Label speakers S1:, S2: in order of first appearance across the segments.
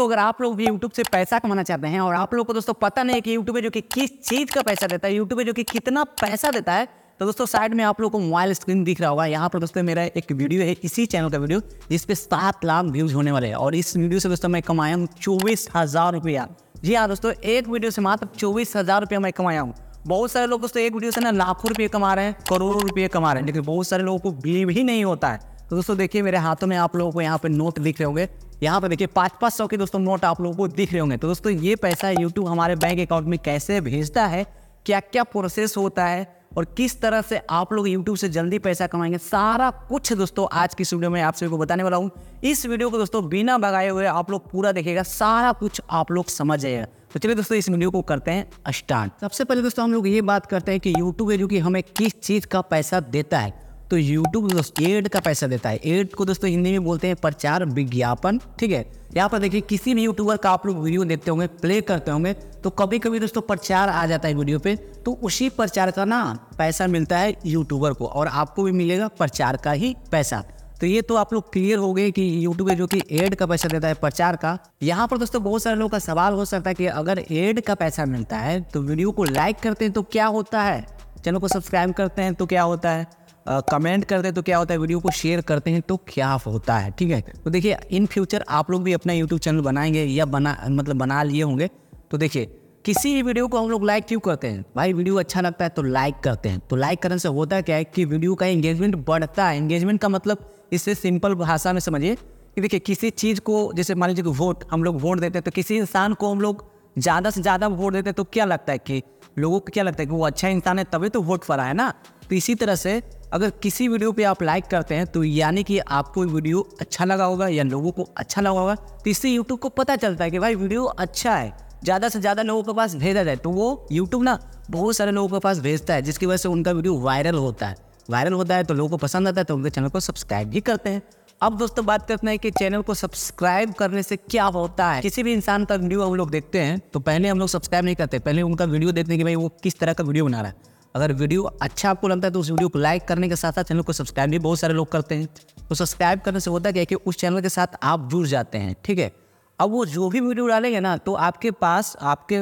S1: दोस्तों अगर आप लोग भी YouTube से पैसा कमाना चाहते हैं और आप लोग को दोस्तों पता नहीं है कि YouTube जो कि किस चीज़ का पैसा देता है YouTube जो कि कितना पैसा देता है तो दोस्तों साइड में आप लोग को मोबाइल स्क्रीन दिख रहा होगा यहाँ पर दोस्तों मेरा एक वीडियो है इसी चैनल का वीडियो जिसपे सात लाख व्यूज होने वाले हैं और इस वीडियो से दोस्तों मैं कमाया हूँ चौबीस हज़ार रुपया जी हाँ दोस्तों एक वीडियो से मात्र चौबीस हज़ार रुपया मैं कमाया हूँ बहुत सारे लोग दोस्तों एक वीडियो से ना लाखों रुपये कमा रहे हैं करोड़ों रुपये कमा रहे हैं लेकिन बहुत सारे लोगों को बिलीव ही नहीं होता है तो दोस्तों देखिए मेरे हाथों में आप लोगों को यहाँ पे नोट दिख रहे होंगे यहाँ पे देखिए पाँच पाँच सौ के दोस्तों नोट आप लोगों को दिख रहे होंगे तो दोस्तों ये पैसा यूट्यूब हमारे बैंक अकाउंट में कैसे भेजता है क्या क्या प्रोसेस होता है और किस तरह से आप लोग यूट्यूब से जल्दी पैसा कमाएंगे सारा कुछ दोस्तों आज की इस वीडियो में आप सभी को बताने वाला हूँ इस वीडियो को दोस्तों बिना भगाए हुए आप लोग पूरा देखेगा सारा कुछ आप लोग समझ आएगा तो चलिए दोस्तों इस वीडियो को करते हैं स्टार्ट सबसे पहले दोस्तों हम लोग ये बात करते हैं कि यूट्यूब है जो कि हमें किस चीज़ का पैसा देता है तो यूट्यूब दोस्तों एड का पैसा देता है एड को दोस्तों हिंदी में बोलते हैं प्रचार विज्ञापन ठीक है यहाँ पर देखिए किसी भी यूट्यूबर का आप लोग वीडियो देखते होंगे प्ले करते होंगे तो कभी कभी दोस्तों प्रचार आ जाता है वीडियो पे तो उसी प्रचार का ना पैसा मिलता है यूट्यूबर को और आपको भी मिलेगा प्रचार का ही पैसा तो ये तो आप लोग क्लियर हो गए कि यूट्यूब जो कि एड का पैसा देता है प्रचार का यहाँ पर दोस्तों बहुत सारे लोगों का सवाल हो सकता है कि अगर एड का पैसा मिलता है तो वीडियो को लाइक करते हैं तो क्या होता है चैनल को सब्सक्राइब करते हैं तो क्या होता है कमेंट करते हैं तो क्या होता है वीडियो को शेयर करते हैं तो क्या होता है ठीक है तो देखिए इन फ्यूचर आप लोग भी अपना यूट्यूब चैनल बनाएंगे या बना मतलब बना लिए होंगे तो देखिए किसी भी वीडियो को हम लोग लाइक क्यों करते हैं भाई वीडियो अच्छा लगता है तो लाइक करते हैं तो लाइक करने से होता क्या है कि वीडियो का एंगेजमेंट बढ़ता है एंगेजमेंट का मतलब इससे सिंपल भाषा में समझिए कि देखिए किसी चीज़ को जैसे मान लीजिए वोट हम लोग वोट देते हैं तो किसी इंसान को हम लोग ज़्यादा से ज़्यादा वोट देते हैं तो क्या लगता है कि लोगों को क्या लगता है कि वो अच्छा इंसान है तभी तो वोट फरा है ना तो इसी तरह से अगर किसी वीडियो पे आप लाइक करते हैं तो यानी कि आपको वीडियो अच्छा लगा होगा या लोगों को अच्छा लगा होगा तो इससे यूट्यूब को पता चलता है कि भाई वीडियो अच्छा है ज़्यादा से ज़्यादा लोगों के पास भेजा जाए तो वो यूट्यूब ना बहुत सारे लोगों के पास भेजता है जिसकी वजह से उनका वीडियो वायरल होता है वायरल होता है तो लोगों को पसंद आता है तो उनके चैनल को सब्सक्राइब भी करते हैं अब दोस्तों बात करते हैं कि चैनल को सब्सक्राइब करने से क्या होता है किसी भी इंसान का वीडियो हम लोग देखते हैं तो पहले हम लोग सब्सक्राइब नहीं करते पहले उनका वीडियो देखते हैं कि भाई वो किस तरह का वीडियो बना रहा है अगर वीडियो अच्छा आपको लगता है तो उस वीडियो को लाइक करने के साथ साथ चैनल को सब्सक्राइब भी बहुत सारे लोग करते हैं तो सब्सक्राइब करने से होता क्या है कि उस चैनल के साथ आप जुड़ जाते हैं ठीक है अब वो जो भी वीडियो डालेंगे ना तो आपके पास आपके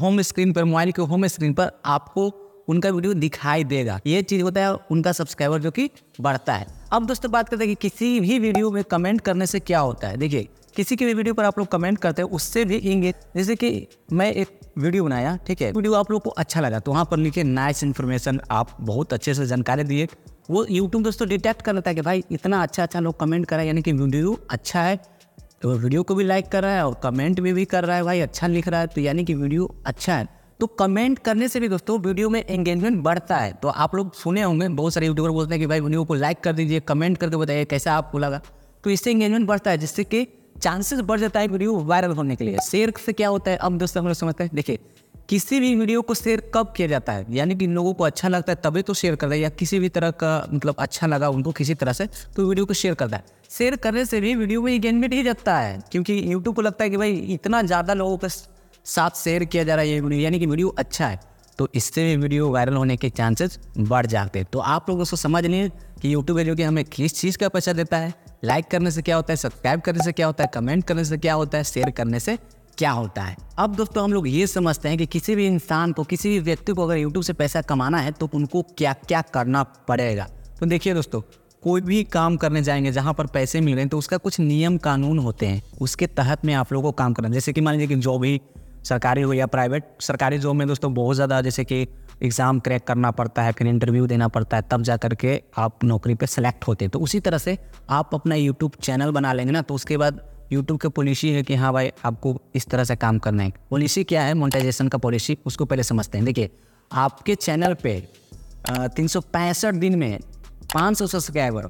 S1: होम स्क्रीन पर मोबाइल के होम स्क्रीन पर आपको उनका वीडियो दिखाई देगा ये चीज़ होता है उनका सब्सक्राइबर जो कि बढ़ता है अब दोस्तों बात करते हैं कि किसी भी वीडियो में कमेंट करने से क्या होता है देखिए किसी की भी वीडियो पर आप लोग कमेंट करते हैं उससे भी इंगित जैसे कि मैं एक वीडियो बनाया ठीक है वीडियो आप लोग को अच्छा लगा तो वहाँ पर लिखे नाइस इन्फॉर्मेशन आप बहुत अच्छे से जानकारी दिए वो यूट्यूब दोस्तों डिटेक्ट कर लेता है कि भाई इतना अच्छा अच्छा लोग कमेंट कर रहा है यानी कि वीडियो अच्छा है तो वीडियो को भी लाइक कर रहा है और कमेंट भी भी कर रहा है भाई अच्छा लिख रहा है तो यानी कि वीडियो अच्छा है तो कमेंट करने से भी दोस्तों वीडियो में एंगेजमेंट बढ़ता है तो आप लोग सुने होंगे बहुत सारे यूट्यूबर बोलते हैं कि भाई वीडियो को लाइक कर दीजिए कमेंट करके बताइए कैसा आपको लगा तो इससे एंगेजमेंट बढ़ता है जिससे कि चांसेस बढ़ जाता है वीडियो वायरल होने के लिए शेयर से क्या होता है अब दोस्तों हम लोग समझते हैं देखिए किसी भी वीडियो को शेयर कब किया जाता है यानी कि लोगों को अच्छा लगता है तभी तो शेयर करता है या किसी भी तरह का मतलब अच्छा लगा उनको किसी तरह से तो वीडियो को शेयर करता है शेयर करने से भी वीडियो में इंगेजमेंट ही जाता है क्योंकि यूट्यूब को लगता है कि भाई इतना ज़्यादा लोगों के साथ शेयर किया जा रहा है ये वीडियो यानी कि वीडियो अच्छा है तो इससे भी वीडियो वायरल होने के चांसेस बढ़ जाते हैं तो आप लोग उसको समझ लें कि यूट्यूब वीडियो के हमें किस चीज़ का पैसा देता है लाइक करने से क्या होता है सब्सक्राइब करने से क्या होता है कमेंट करने से क्या होता है शेयर करने से क्या होता है अब दोस्तों हम लोग ये समझते हैं कि किसी भी इंसान को किसी भी व्यक्ति को अगर यूट्यूब से पैसा कमाना है तो उनको क्या क्या करना पड़ेगा तो देखिए दोस्तों कोई भी काम करने जाएंगे जहाँ पर पैसे मिल रहे हैं तो उसका कुछ नियम कानून होते हैं उसके तहत में आप लोगों को काम करना जैसे कि मान लीजिए कि जॉब ही सरकारी हो या प्राइवेट सरकारी जॉब में दोस्तों बहुत ज़्यादा जैसे कि एग्ज़ाम क्रैक करना पड़ता है फिर इंटरव्यू देना पड़ता है तब जा कर के आप नौकरी पे सेलेक्ट होते हैं तो उसी तरह से आप अपना यूट्यूब चैनल बना लेंगे ना तो उसके बाद यूट्यूब की पॉलिसी है कि हाँ भाई आपको इस तरह से काम करना है पॉलिसी क्या है मोनिटाइजेशन का पॉलिसी उसको पहले समझते हैं देखिए आपके चैनल पे तीन दिन में पाँच सौ सब्सक्राइबर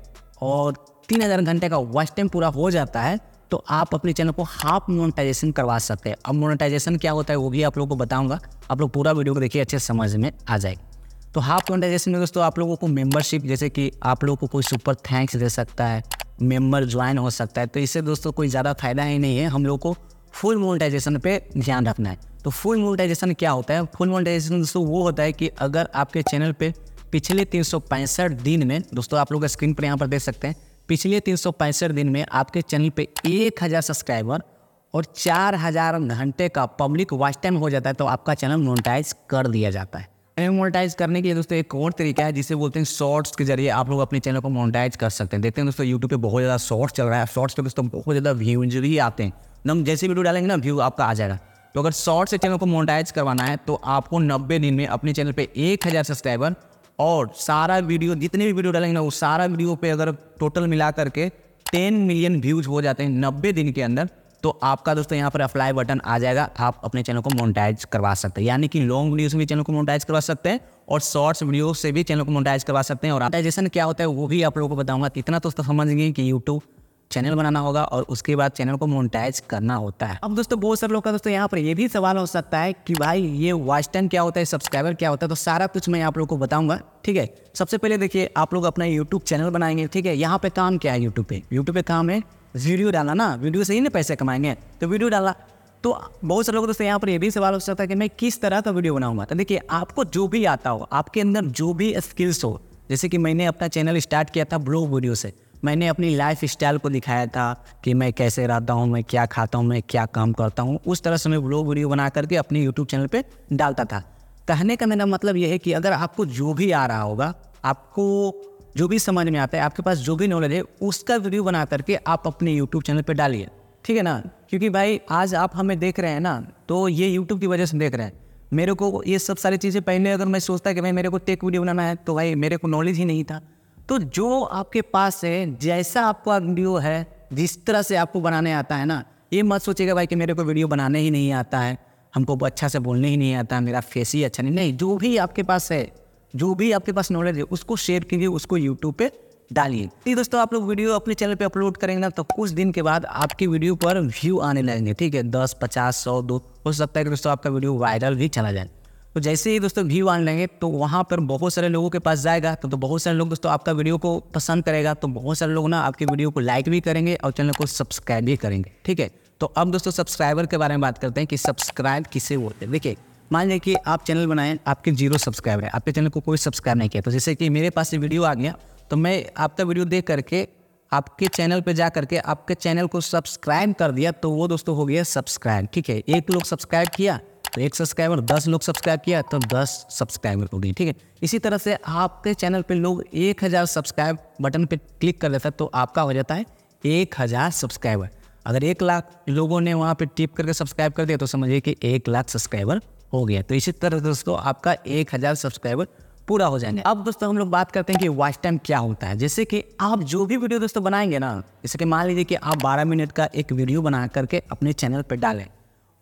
S1: और तीन हज़ार घंटे का वॉच टाइम पूरा हो जाता है तो आप अपने चैनल को हाफ मोनेटाइजेशन करवा सकते हैं अब मोनेटाइजेशन क्या होता है वो भी आप लोग को बताऊँगा आप लोग पूरा वीडियो को देखिए अच्छे समझ में आ जाएगा तो हाफ मोनेटाइजेशन में दोस्तों आप लोगों को मेंबरशिप जैसे कि आप लोगों को कोई सुपर थैंक्स दे सकता है मेंबर ज्वाइन हो सकता है तो इससे दोस्तों कोई ज़्यादा फायदा ही नहीं है हम लोग को फुल मोनेटाइजेशन पे ध्यान रखना है तो फुल मोनेटाइजेशन क्या होता है फुल मोनेटाइजेशन दोस्तों वो होता है कि अगर आपके चैनल पे पिछले तीन दिन में दोस्तों आप लोग स्क्रीन पर यहाँ पर देख सकते हैं पिछले तीन दिन में आपके चैनल पे एक हज़ार सब्सक्राइबर और चार हज़ार घंटे का पब्लिक वॉच टाइम हो जाता है तो आपका चैनल मोनेटाइज कर दिया जाता है मोनेटाइज करने के लिए दोस्तों एक और तरीका है जिसे बोलते हैं शॉर्ट्स के जरिए आप लोग अपने चैनल को मोनेटाइज कर सकते हैं देखते हैं दोस्तों यूट्यूब पे बहुत ज़्यादा शॉर्ट्स चल रहा है शॉर्ट्स पे दोस्तों बहुत ज़्यादा व्यूज भी आते हैं हम जैसे वीडियो डालेंगे ना व्यू आपका आ जाएगा तो अगर शॉर्ट्स से चैनल को मोनेटाइज करवाना है तो आपको नब्बे दिन में अपने चैनल पर एक हज़ार सब्सक्राइबर और सारा वीडियो जितने भी वीडियो डालेंगे ना उस सारा वीडियो पे अगर टोटल मिला करके टेन मिलियन व्यूज हो जाते हैं नब्बे दिन के अंदर तो आपका दोस्तों यहाँ पर अप्लाई बटन आ जाएगा आप अपने चैनल को मोनिटाइज करवा सकते हैं यानी कि लॉन्ग वीडियो से भी चैनल को मोनिटाइज करवा सकते हैं और शॉर्ट्स वीडियो से भी चैनल को मोनिटाइज करवा सकते हैं और मोनिटाइजेशन क्या होता है वो भी आप लोगों को बताऊंगा इतना तो समझ गए कि यूट्यूब चैनल बनाना होगा और उसके बाद चैनल को मोनिटाइज करना होता है अब दोस्तों बहुत सारे लोग का दोस्तों यहाँ पर ये भी सवाल हो सकता है कि भाई ये वॉच टाइम क्या होता है सब्सक्राइबर क्या होता है तो सारा कुछ मैं आप लोग को बताऊंगा ठीक है सबसे पहले देखिए आप लोग अपना यूट्यूब चैनल बनाएंगे ठीक है यहाँ पे काम क्या है यूट्यूब पे यूट्यूब पे काम है वीडियो डालना ना वीडियो से ही ना पैसे कमाएंगे तो वीडियो डाला तो बहुत सारे लोग दोस्तों यहाँ पर ये भी सवाल हो सकता है कि मैं किस तरह का वीडियो बनाऊंगा तो देखिए आपको जो भी आता हो आपके अंदर जो भी स्किल्स हो जैसे कि मैंने अपना चैनल स्टार्ट किया था ब्लॉग वीडियो से मैंने अपनी लाइफ स्टाइल को दिखाया था कि मैं कैसे रहता हूँ मैं क्या खाता हूँ मैं क्या काम करता हूँ उस तरह से मैं ब्लॉग वीडियो बना करके अपने यूट्यूब चैनल पर डालता था कहने का मेरा मतलब यह है कि अगर आपको जो भी आ रहा होगा आपको जो भी समझ में आता है आपके पास जो भी नॉलेज है उसका वीडियो बना करके आप अपने यूट्यूब चैनल पर डालिए ठीक है ना क्योंकि भाई आज आप हमें देख रहे हैं ना तो ये यूट्यूब की वजह से देख रहे हैं मेरे को ये सब सारी चीज़ें पहले अगर मैं सोचता कि भाई मेरे को टेक वीडियो बनाना है तो भाई मेरे को नॉलेज ही नहीं था तो जो आपके पास है जैसा आपको वीडियो है जिस तरह से आपको बनाने आता है ना ये मत सोचेगा भाई कि मेरे को वीडियो बनाने ही नहीं आता है हमको अच्छा से बोलने ही नहीं आता मेरा फेस ही अच्छा नहीं नहीं जो भी आपके पास है जो भी आपके पास नॉलेज है उसको शेयर कीजिए उसको यूट्यूब पे डालिए ठीक दोस्तों आप लोग वीडियो अपने चैनल पे अपलोड करेंगे ना तो कुछ दिन के बाद आपकी वीडियो पर व्यू आने लगेंगे ठीक है दस पचास सौ दो हो सकता है कि दोस्तों आपका वीडियो वायरल भी चला जाए तो जैसे ही दोस्तों व्यू आने लेंगे तो वहाँ पर बहुत सारे लोगों के पास जाएगा तो, तो बहुत सारे लोग दोस्तों आपका वीडियो को पसंद करेगा तो बहुत सारे लोग ना आपकी वीडियो को लाइक भी करेंगे और चैनल को सब्सक्राइब भी करेंगे ठीक है तो अब दोस्तों सब्सक्राइबर के बारे में बात करते हैं कि सब्सक्राइब किसे बोलते हैं देखिए मान लीजिए कि आप चैनल बनाएं आपके जीरो सब्सक्राइबर है आपके चैनल को कोई सब्सक्राइब नहीं किया तो जैसे कि मेरे पास ये वीडियो आ गया तो मैं आपका वीडियो देख करके आपके चैनल पे जा करके आपके चैनल को सब्सक्राइब कर दिया तो वो दोस्तों हो गया सब्सक्राइब ठीक है एक लोग सब्सक्राइब किया तो एक सब्सक्राइबर दस लोग सब्सक्राइब किया तो दस सब्सक्राइबर को दी ठीक है इसी तरह से आपके चैनल पे लोग एक हज़ार सब्सक्राइब बटन पे क्लिक कर देता है तो आपका हो जाता है एक हज़ार सब्सक्राइबर अगर एक लाख लोगों ने वहाँ पे टिप करके सब्सक्राइब कर दिया तो समझिए कि एक लाख सब्सक्राइबर हो गया तो इसी तरह दोस्तों आपका एक हज़ार सब्सक्राइबर पूरा हो जाएंगे अब दोस्तों हम लोग बात करते हैं कि वॉच टाइम क्या होता है जैसे कि आप जो भी वीडियो दोस्तों बनाएंगे ना जैसे कि मान लीजिए कि आप 12 मिनट का एक वीडियो बना करके अपने चैनल पर डालें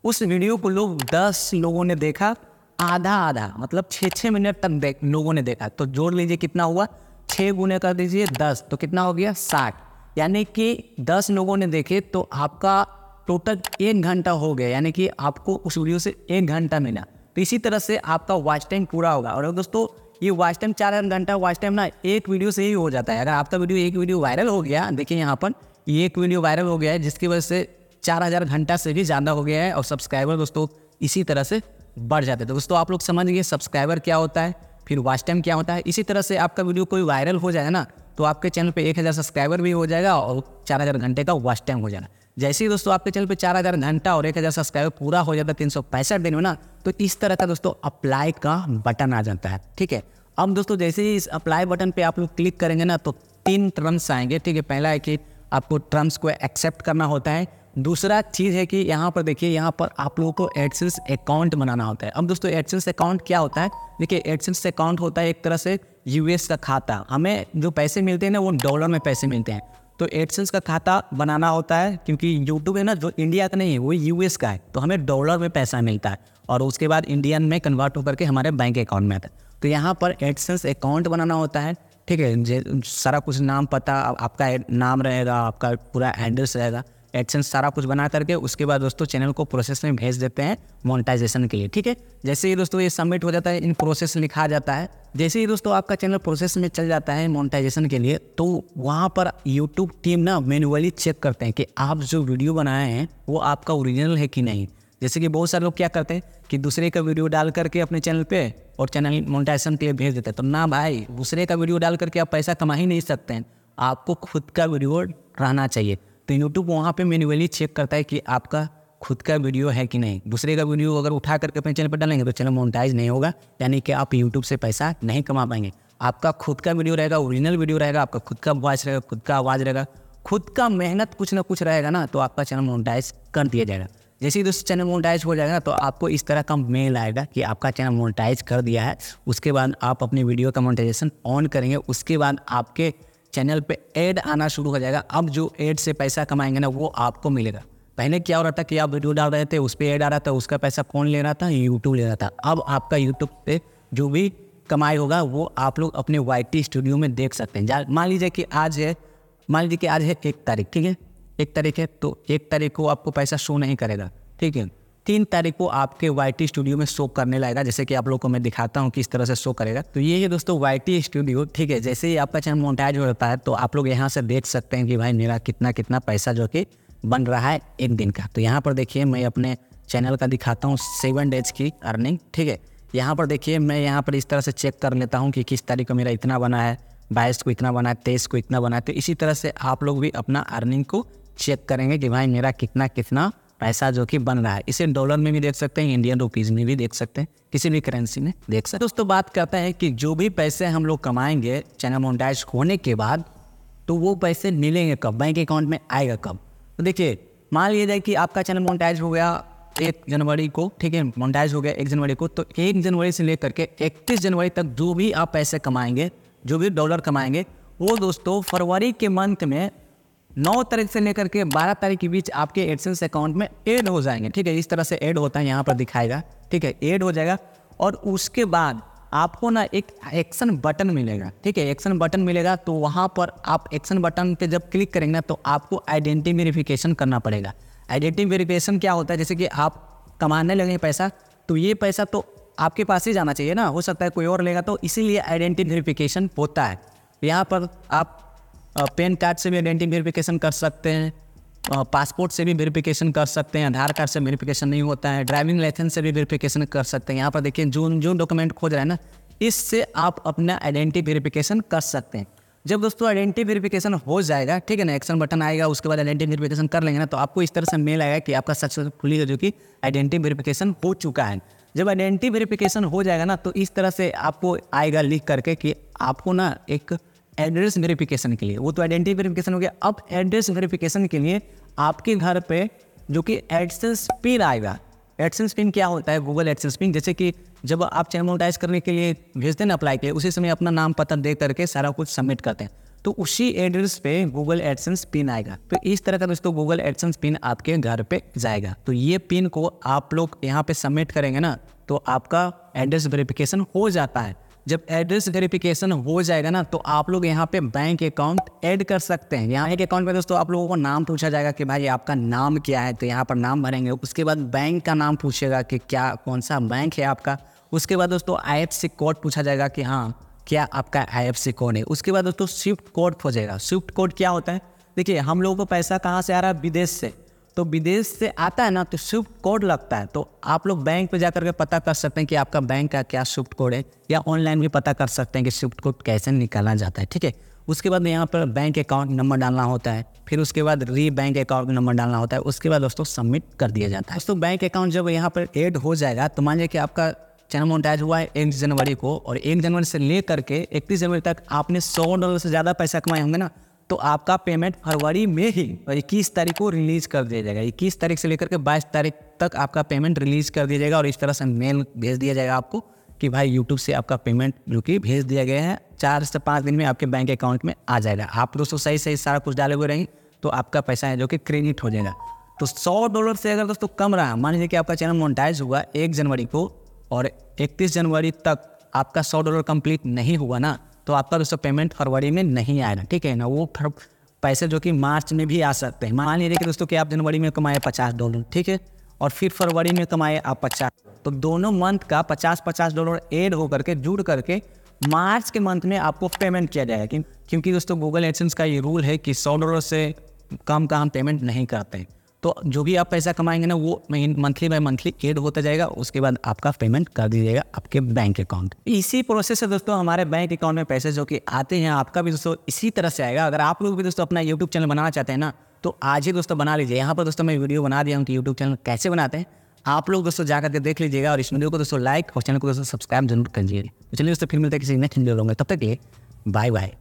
S1: उस वीडियो को लोग दस लोगों ने देखा आधा आधा मतलब छः छः मिनट तक देख लोगों ने देखा तो जोड़ लीजिए कितना हुआ छः गुने कर दीजिए दस तो कितना हो गया साठ यानी कि दस लोगों ने देखे तो आपका टोटल एक घंटा हो गया यानी कि आपको उस वीडियो से एक घंटा मिला तो इसी तरह से आपका वॉच टाइम पूरा होगा और दोस्तों ये वॉच टाइम चार घंटा वॉच टाइम ना एक वीडियो से ही हो जाता है अगर आपका वीडियो एक वीडियो वायरल हो गया देखिए यहाँ पर ये एक वीडियो वायरल हो गया है जिसकी वजह से चार हज़ार घंटा से भी ज़्यादा हो गया है और सब्सक्राइबर दोस्तों इसी तरह से बढ़ जाते तो दोस्तों आप लोग समझ गए सब्सक्राइबर क्या होता है फिर वॉच टाइम क्या होता है इसी तरह से आपका वीडियो कोई वायरल हो जाए ना तो आपके चैनल पर एक हज़ार सब्सक्राइबर भी हो जाएगा और चार हज़ार घंटे का वॉच टाइम हो जाना जैसे ही दोस्तों आपके चैनल पर चार हज़ार घंटा और एक हज़ार सब्सक्राइबर पूरा हो जाता है तीन सौ पैंसठ दिन में ना तो इस तरह का दोस्तों अप्लाई का बटन आ जाता है ठीक है अब दोस्तों जैसे ही इस अप्लाई बटन पे आप लोग क्लिक करेंगे ना तो तीन टर्म्स आएंगे ठीक है पहला है कि आपको टर्म्स को एक्सेप्ट करना होता है दूसरा चीज़ है कि यहाँ पर देखिए यहाँ पर आप लोगों को एडसेंस अकाउंट बनाना होता है अब दोस्तों एडसेंस अकाउंट क्या होता है देखिए एडसेंस अकाउंट होता है एक तरह से यूएस का खाता हमें जो पैसे मिलते हैं ना वो डॉलर में पैसे मिलते हैं तो एडसेंस का खाता बनाना होता है क्योंकि यूट्यूब है ना जो इंडिया का नहीं है वो यूएस का है तो हमें डॉलर में पैसा मिलता है और उसके बाद इंडियन में कन्वर्ट होकर के हमारे बैंक अकाउंट में आता है तो यहाँ पर एडसेंस अकाउंट बनाना होता है ठीक है सारा कुछ नाम पता आपका नाम रहेगा आपका पूरा एड्रेस रहेगा एडसेंस सारा कुछ बना करके उसके बाद दोस्तों चैनल को प्रोसेस में भेज देते हैं मोनेटाइजेशन के लिए ठीक है जैसे ही दोस्तों ये सबमिट हो जाता है इन प्रोसेस लिखा जाता है जैसे ही दोस्तों आपका चैनल प्रोसेस में चल जाता है मोनेटाइजेशन के लिए तो वहाँ पर यूट्यूब टीम ना मैनुअली चेक करते हैं कि आप जो वीडियो बनाए हैं वो आपका ओरिजिनल है कि नहीं जैसे कि बहुत सारे लोग क्या करते हैं कि दूसरे का वीडियो डाल करके अपने चैनल पे और चैनल मोनेटाइजेशन के लिए भेज देते हैं तो ना भाई दूसरे का वीडियो डाल करके आप पैसा कमा ही नहीं सकते हैं आपको खुद का वीडियो रहना चाहिए तो यूट्यूब वहाँ पर मैनुअली चेक करता है कि आपका खुद का वीडियो है कि नहीं दूसरे का वीडियो अगर उठा करके अपने चैनल पर डालेंगे तो चैनल मोनिटाइज नहीं होगा यानी कि आप यूट्यूब से पैसा नहीं कमा पाएंगे आपका खुद का वीडियो रहेगा ओरिजिनल वीडियो रहेगा आपका खुद का वॉइस रहेगा खुद का आवाज़ रहेगा खुद का मेहनत कुछ ना कुछ रहेगा ना तो आपका चैनल मोनिटाइज कर दिया जाएगा जैसे ही दोस्तों चैनल मोनिटाइज हो जाएगा ना तो आपको इस तरह का मेल आएगा कि आपका चैनल मोनिटाइज कर दिया है उसके बाद आप अपने वीडियो का मोनिटाइजेशन ऑन करेंगे उसके बाद आपके चैनल पे ऐड आना शुरू हो जाएगा अब जो ऐड से पैसा कमाएंगे ना वो आपको मिलेगा पहले क्या हो रहा था कि आप वीडियो डाल रहे थे उस पर ऐड आ रहा था उसका पैसा कौन ले रहा था यूट्यूब ले रहा था अब आपका यूट्यूब पे जो भी कमाई होगा वो आप लोग अपने वाई स्टूडियो में देख सकते हैं मान लीजिए कि आज है मान लीजिए कि आज है एक तारीख ठीक है एक तारीख है तो एक तारीख को आपको पैसा शो नहीं करेगा ठीक है तीन तारीख को आपके वाई स्टूडियो में शो करने लगेगा जैसे कि आप लोग को मैं दिखाता हूँ किस तरह से शो करेगा तो ये है दोस्तों वाई स्टूडियो ठीक है जैसे ही आपका चैनल मोटाइज हो जाता है तो आप लोग यहाँ से देख सकते हैं कि भाई मेरा कितना कितना पैसा जो कि बन रहा है एक दिन का तो यहाँ पर देखिए मैं अपने चैनल का दिखाता हूँ सेवन डेज की अर्निंग ठीक है यहाँ पर देखिए मैं यहाँ पर इस तरह से चेक कर लेता हूँ कि किस तारीख को मेरा इतना बना है बाईस को इतना बना है तेईस को इतना बना है तो इसी तरह से आप लोग भी अपना अर्निंग को चेक करेंगे कि भाई मेरा कितना कितना पैसा जो कि बन रहा है इसे डॉलर में भी देख सकते हैं इंडियन रुपीज़ में भी देख सकते हैं किसी भी करेंसी में देख सकते हैं दोस्तों बात करते हैं कि जो भी पैसे हम लोग कमाएंगे चैनल मोनिटाइज होने के बाद तो वो पैसे मिलेंगे कब बैंक अकाउंट में आएगा कब तो देखिए मान लिया जाए कि आपका चैनल मोनिटाइज हो गया एक जनवरी को ठीक है मोनिटाइज हो गया एक जनवरी को तो एक जनवरी से लेकर के इकतीस जनवरी तक जो भी आप पैसे कमाएंगे जो भी डॉलर कमाएंगे वो दोस्तों फरवरी के मंथ में नौ तारीख से लेकर के बारह तारीख के बीच आपके एडसेंस अकाउंट में ऐड हो जाएंगे ठीक है इस तरह से ऐड होता है यहाँ पर दिखाएगा ठीक है ऐड हो जाएगा और उसके बाद आपको ना एक एक्शन बटन मिलेगा ठीक है एक्शन बटन मिलेगा तो वहाँ पर आप एक्शन बटन पे जब क्लिक करेंगे ना तो आपको आइडेंटिटी वेरिफिकेशन करना पड़ेगा आइडेंटिटी वेरिफिकेशन क्या होता है जैसे कि आप कमाने लगे पैसा तो ये पैसा तो आपके पास ही जाना चाहिए ना हो सकता है कोई और लेगा तो इसीलिए आइडेंटिटी वेरिफिकेशन होता है यहाँ पर आप पैन कार्ड से भी आइडेंटिटी वेरिफिकेशन कर सकते हैं पासपोर्ट से भी वेरिफिकेशन कर सकते हैं आधार कार्ड से वेरिफिकेशन नहीं होता है ड्राइविंग लाइसेंस से भी वेरिफिकेशन कर सकते हैं यहाँ पर देखिए जो जो डॉक्यूमेंट खोज रहा है ना इससे आप अपना आइडेंटिटी वेरिफिकेशन कर सकते हैं जब दोस्तों आइडेंटिटी वेरिफिकेशन हो जाएगा ठीक है ना एक्शन बटन आएगा उसके बाद आइडेंटिटी वेरिफिकेशन कर लेंगे ना तो आपको इस तरह से मेल आएगा कि आपका सक्सेसफुली जो कि आइडेंटिटी वेरिफिकेशन हो चुका है जब आइडेंटिटी वेरिफिकेशन हो जाएगा ना तो इस तरह से आपको आएगा लिख करके कि आपको ना एक एड्रेस वेरिफिकेशन के लिए वो तो आइडेंटिटी वेरिफिकेशन हो गया अब एड्रेस वेरिफिकेशन के लिए आपके घर पे जो कि एडसेंस पिन आएगा एडसेंस पिन क्या होता है गूगल एडसेंस पिन जैसे कि जब आप चैनलटाइज करने के लिए भेजते हैं ना अप्लाई के लिए उसी समय अपना नाम पता दे करके सारा कुछ सबमिट करते हैं तो उसी एड्रेस पे गूगल एडसेंस पिन आएगा तो इस तरह का दोस्तों गूगल एडसेंस पिन आपके घर पे जाएगा तो ये पिन को आप लोग यहाँ पे सबमिट करेंगे ना तो आपका एड्रेस वेरिफिकेशन हो जाता है जब एड्रेस वेरिफिकेशन हो जाएगा ना तो आप लोग यहाँ पे बैंक अकाउंट ऐड कर सकते हैं यहाँ एक अकाउंट में दोस्तों आप लोगों को नाम पूछा जाएगा कि भाई आपका नाम क्या है तो यहाँ पर नाम भरेंगे उसके बाद बैंक का नाम पूछेगा कि क्या कौन सा बैंक है आपका उसके बाद दोस्तों आई कोड पूछा जाएगा कि हाँ क्या आपका आई कोड है उसके बाद दोस्तों स्विफ्ट कोड खोजेगा स्विफ्ट कोड क्या होता है देखिए हम लोगों को पैसा कहाँ से आ रहा है विदेश से तो विदेश से आता है ना तो स्विफ्ट कोड लगता है तो आप लोग बैंक पे जाकर के पता कर सकते हैं कि आपका बैंक का क्या स्विफ्ट कोड है या ऑनलाइन भी पता कर सकते हैं कि स्विफ्ट कोड कैसे निकाला जाता है ठीक है उसके बाद यहाँ पर बैंक अकाउंट नंबर डालना होता है फिर उसके बाद री बैंक अकाउंट नंबर डालना होता है उसके बाद दोस्तों सबमिट कर दिया जाता है दोस्तों बैंक अकाउंट जब यहाँ पर एड हो जाएगा तो मान लीजिए कि आपका चैनल मोनिटाइज हुआ है एक जनवरी को और एक जनवरी से ले करके इकतीस जनवरी तक आपने सौ डॉलर से ज़्यादा पैसा कमाए होंगे ना तो आपका पेमेंट फरवरी में ही इक्कीस तारीख को रिलीज कर दिया जाएगा इक्कीस तारीख से लेकर के बाईस तारीख तक आपका पेमेंट रिलीज कर दिया जाएगा और इस तरह से मेल भेज दिया जाएगा आपको कि भाई यूट्यूब से आपका पेमेंट जो कि भेज दिया गया है चार से पाँच दिन में आपके बैंक अकाउंट में आ जाएगा आप दोस्तों सही सही सारा कुछ डाले हुए रहें तो आपका पैसा है जो कि क्रेडिट हो जाएगा तो सौ डॉलर से अगर दोस्तों कम रहा मान लीजिए कि आपका चैनल मोनिटाइज हुआ एक जनवरी को और इकतीस जनवरी तक आपका सौ डॉलर कंप्लीट नहीं हुआ ना तो आपका दोस्तों पेमेंट फरवरी में नहीं आएगा ठीक है ना वो पैसे जो कि मार्च में भी आ सकते हैं मान लीजिए कि दोस्तों कि आप जनवरी में कमाए पचास डॉलर ठीक है और फिर फरवरी में कमाए आप पचास तो दोनों मंथ का पचास पचास डॉलर एड हो करके जुड़ करके मार्च के मंथ में आपको पेमेंट किया जाएगा क्योंकि दोस्तों गूगल एडसेंस का ये रूल है कि सौ डॉलर से कम का हम पेमेंट नहीं करते हैं तो जो भी आप पैसा कमाएंगे ना वो मंथली बाय मंथली एड होता जाएगा उसके बाद आपका पेमेंट कर दीजिएगा आपके बैंक अकाउंट इसी प्रोसेस से दोस्तों हमारे बैंक अकाउंट में पैसे जो कि आते हैं आपका भी दोस्तों इसी तरह से आएगा अगर आप लोग भी दोस्तों अपना यूट्यूब चैनल बनाना चाहते हैं ना तो आज ही दोस्तों बना लीजिए यहाँ पर दोस्तों मैं वीडियो बना दिया हूँ कि यूट्यूब चैनल कैसे बनाते हैं आप लोग दोस्तों जाकर के देख लीजिएगा और इस वीडियो को दोस्तों लाइक और चैनल को दोस्तों सब्सक्राइब जरूर कर लीजिए तो चलिए दोस्तों फिर मिलते हैं किसी नेक्स्ट वीडियो में तब तक के बाय बाय